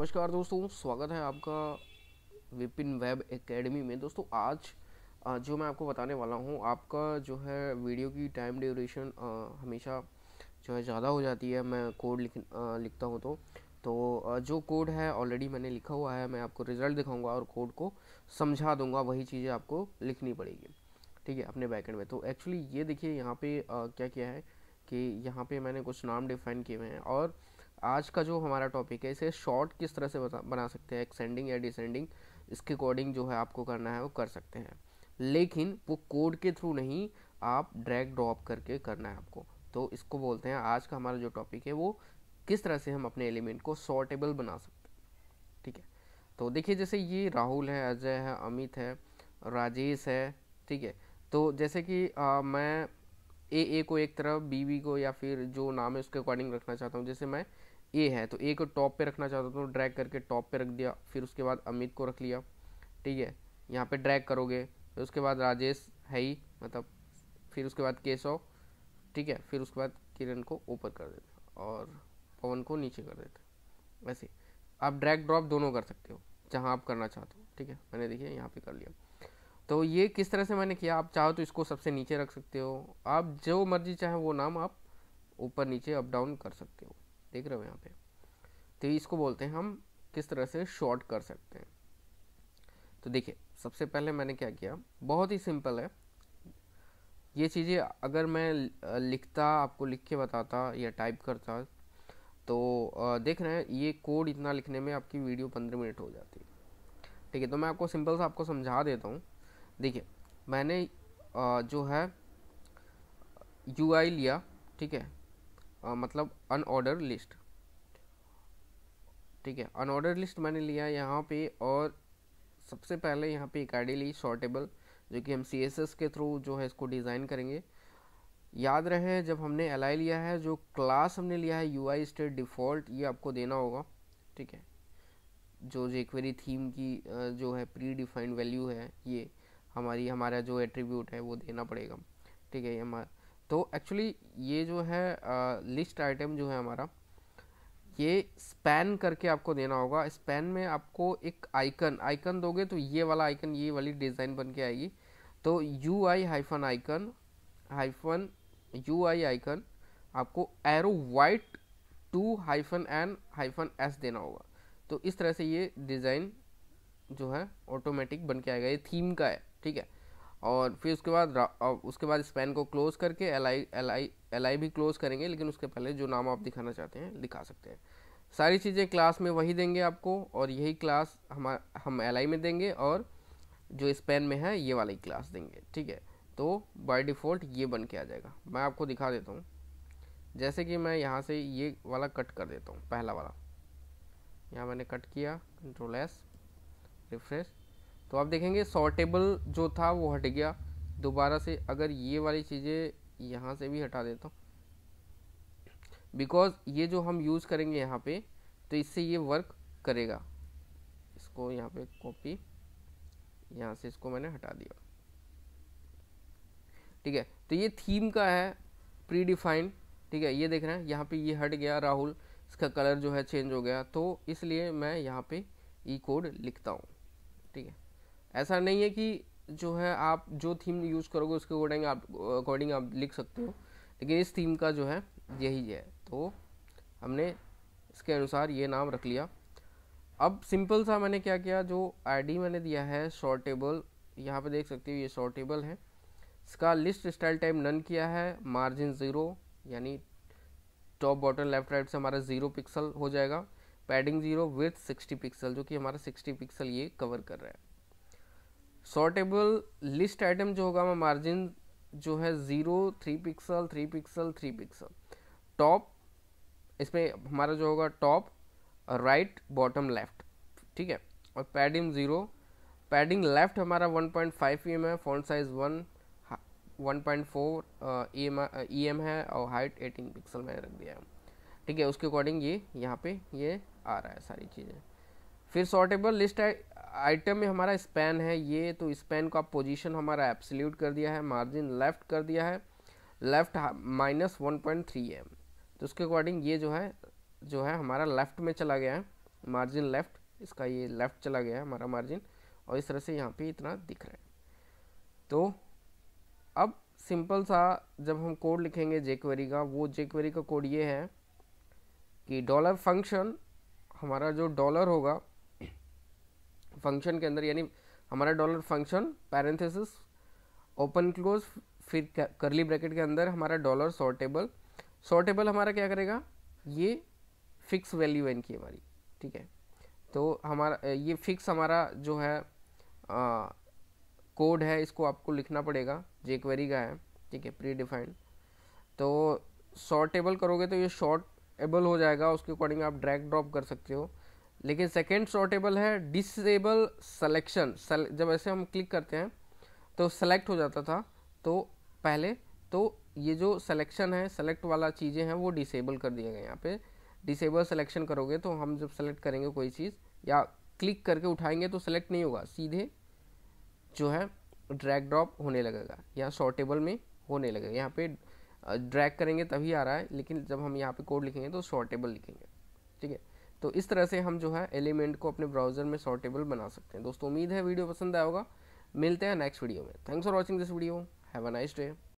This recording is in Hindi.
नमस्कार दोस्तों स्वागत है आपका विपिन वेब एकेडमी में दोस्तों आज जो मैं आपको बताने वाला हूँ आपका जो है वीडियो की टाइम ड्यूरेशन हमेशा जो है ज़्यादा हो जाती है मैं कोड लिख लिखता हूँ तो तो जो कोड है ऑलरेडी मैंने लिखा हुआ है मैं आपको रिज़ल्ट दिखाऊंगा और कोड को समझा दूंगा वही चीज़ें आपको लिखनी पड़ेगी ठीक है अपने बैकेंड में तो एक्चुअली ये देखिए यहाँ पे क्या क्या है कि यहाँ पे मैंने कुछ नाम डिफाइन किए हुए हैं और आज का जो हमारा टॉपिक है इसे शॉर्ट किस तरह से बना सकते हैं एक्सेंडिंग या डिसेंडिंग इसके अकॉर्डिंग जो है आपको करना है वो कर सकते हैं लेकिन वो कोड के थ्रू नहीं आप ड्रैग ड्रॉप करके करना है आपको तो इसको बोलते हैं आज का हमारा जो टॉपिक है वो किस तरह से हम अपने एलिमेंट को शॉर्टेबल बना सकते हैं ठीक है तो देखिए जैसे ये राहुल है अजय है अमित है राजेश है ठीक है तो जैसे कि आ, मैं ए ए को एक तरफ बी बी को या फिर जो नाम है उसके अकॉर्डिंग रखना चाहता हूँ जैसे मैं ए है तो ए को टॉप पे रखना चाहता तो ड्रैग करके टॉप पे रख दिया फिर उसके बाद अमित को रख लिया ठीक है यहाँ पे ड्रैग करोगे फिर उसके बाद राजेश है ही मतलब फिर उसके बाद केशव ठीक है फिर उसके बाद किरण को ऊपर कर देते और पवन को नीचे कर देते वैसे आप ड्रैग ड्रॉप दोनों कर सकते हो जहाँ आप करना चाहते हो ठीक है मैंने देखिए यहाँ पे कर लिया तो ये किस तरह से मैंने किया आप चाहो तो इसको सबसे नीचे रख सकते हो आप जो मर्जी चाहे वो नाम आप ऊपर नीचे अप डाउन कर सकते हो देख रहे हो यहाँ पे तो इसको बोलते हैं हम किस तरह से शॉर्ट कर सकते हैं तो देखिए सबसे पहले मैंने क्या किया बहुत ही सिंपल है ये चीज़ें अगर मैं लिखता आपको लिख के बताता या टाइप करता तो देख रहे हैं ये कोड इतना लिखने में आपकी वीडियो पंद्रह मिनट हो जाती ठीक है तो मैं आपको सिंपल सा आपको समझा देता हूँ देखिए मैंने जो है यू लिया ठीक है आ, मतलब अनऑर्डर लिस्ट ठीक है अनऑर्डर लिस्ट मैंने लिया यहाँ पे और सबसे पहले यहाँ पे एक आई ली शॉर्टेबल जो कि हम सी के थ्रू जो है इसको डिज़ाइन करेंगे याद रहे जब हमने एल लिया है जो क्लास हमने लिया है यू आई स्टेट डिफ़ॉल्ट ये आपको देना होगा ठीक है जो जेक्वेरी थीम की जो है प्री डिफाइंड वैल्यू है ये हमारी हमारा जो एट्रीब्यूट है वो देना पड़ेगा ठीक है हमारा तो एक्चुअली ये जो है लिस्ट आइटम जो है हमारा ये स्पैन करके आपको देना होगा स्पैन में आपको एक आइकन आइकन दोगे तो ये वाला आइकन ये वाली डिज़ाइन बन के आएगी तो U I hyphen icon hyphen U I icon आपको arrow white two hyphen N hyphen S देना होगा तो इस तरह से ये डिज़ाइन जो है ऑटोमेटिक बन के आएगा ये थीम का है ठीक है और फिर उसके बाद उसके बाद इस को क्लोज करके L I L I L I भी क्लोज करेंगे लेकिन उसके पहले जो नाम आप दिखाना चाहते हैं दिखा सकते हैं सारी चीज़ें क्लास में वही देंगे आपको और यही क्लास हम हम एल आई में देंगे और जो इस में है ये वाली क्लास देंगे ठीक है तो बाय डिफ़ॉल्ट ये बन के आ जाएगा मैं आपको दिखा देता हूँ जैसे कि मैं यहाँ से ये वाला कट कर देता हूँ पहला वाला यहाँ मैंने कट किया कंट्रोल एस रिफ्रेश तो आप देखेंगे सॉर्टेबल जो था वो हट गया दोबारा से अगर ये वाली चीज़ें यहाँ से भी हटा देता हूँ बिकॉज ये जो हम यूज़ करेंगे यहाँ पे तो इससे ये वर्क करेगा इसको यहाँ पे कॉपी यहाँ से इसको मैंने हटा दिया ठीक है तो ये थीम का है प्री डिफाइंड ठीक है ये देख रहे हैं यहाँ पे ये हट गया राहुल इसका कलर जो है चेंज हो गया तो इसलिए मैं यहाँ पे ई e कोड लिखता हूँ ठीक है ऐसा नहीं है कि जो है आप जो थीम यूज़ करोगे उसके अकॉर्डिंग आप अकॉर्डिंग आप लिख सकते हो लेकिन इस थीम का जो है यही है तो हमने इसके अनुसार ये नाम रख लिया अब सिंपल सा मैंने क्या किया जो आईडी मैंने दिया है शॉर्ट टेबल यहाँ पे देख सकते हो ये शॉर्ट टेबल है इसका लिस्ट स्टाइल टाइप नन किया है मार्जिन ज़ीरो यानी टॉप बॉटम लेफ्ट राइट से हमारा ज़ीरो पिक्सल हो जाएगा padding zero with sixty pixel जो कि हमारा सिक्सटी पिक्सल ये कवर कर रहा है सॉर्टेबल लिस्ट आइटम जो होगा हमारा मार्जिन जो है zero three pixel three pixel three pixel top इसमें हमारा जो होगा टॉप राइट बॉटम लेफ्ट ठीक है और पैडिंग ज़ीरो पैडिंग लेफ्ट हमारा 1.5 पॉइंट ई एम है font size one one point four E M है और हाइट 18 पिक्सल मैंने रख दिया है ठीक है उसके अकॉर्डिंग ये यहाँ पे ये आ रहा है सारी चीज़ें फिर सॉर्टेबल लिस्ट आइटम में हमारा स्पैन है ये तो स्पैन आप पोजीशन हमारा एप्सल्यूट कर दिया है मार्जिन लेफ्ट कर दिया है left minus one point three em तो उसके अकॉर्डिंग ये जो है जो है हमारा लेफ्ट में चला गया है मार्जिन लेफ्ट इसका ये लेफ्ट चला गया है हमारा मार्जिन और इस तरह से यहाँ पे इतना दिख रहा है तो अब सिंपल सा जब हम कोड लिखेंगे जेक्वेरी का वो जेक्वेरी का कोड ये है कि डॉलर फंक्शन हमारा जो डॉलर होगा फंक्शन के अंदर यानी हमारा dollar function parenthesis open close फिर करली ब्रैकेट के अंदर हमारा डॉलर सॉर्टेबल सॉर्टेबल हमारा क्या करेगा ये फिक्स वैल्यू एन की हमारी ठीक है तो हमारा ये फिक्स हमारा जो है कोड है इसको आपको लिखना पड़ेगा जे क्वेरी का है ठीक है प्री डिफाइंड तो सॉर्टेबल करोगे तो ये शॉर्ट एबल हो जाएगा उसके अकॉर्डिंग आप ड्रैग ड्रॉप कर सकते हो लेकिन सेकेंड सॉर्टेबल है डिसेबल सेलेक्शन जब ऐसे हम क्लिक करते हैं तो सेलेक्ट हो जाता था तो पहले तो ये जो सिलेक्शन है सेलेक्ट वाला चीज़ें हैं वो डिसेबल कर दिए गए यहाँ पे डिसेबल सिलेक्शन करोगे तो हम जब सेलेक्ट करेंगे कोई चीज़ या क्लिक करके उठाएंगे तो सेलेक्ट नहीं होगा सीधे जो है ड्रैग ड्रॉप होने लगेगा या शॉर्टेबल में होने लगेगा यहाँ पे ड्रैग करेंगे तभी आ रहा है लेकिन जब हम यहाँ पे कोड लिखेंगे तो शॉर्टेबल लिखेंगे ठीक है तो इस तरह से हम जो है एलिमेंट को अपने ब्राउजर में सॉर्टेबल बना सकते हैं दोस्तों उम्मीद है वीडियो पसंद आएगा मिलते हैं नेक्स्ट वीडियो में thanks for watching this video have a nice day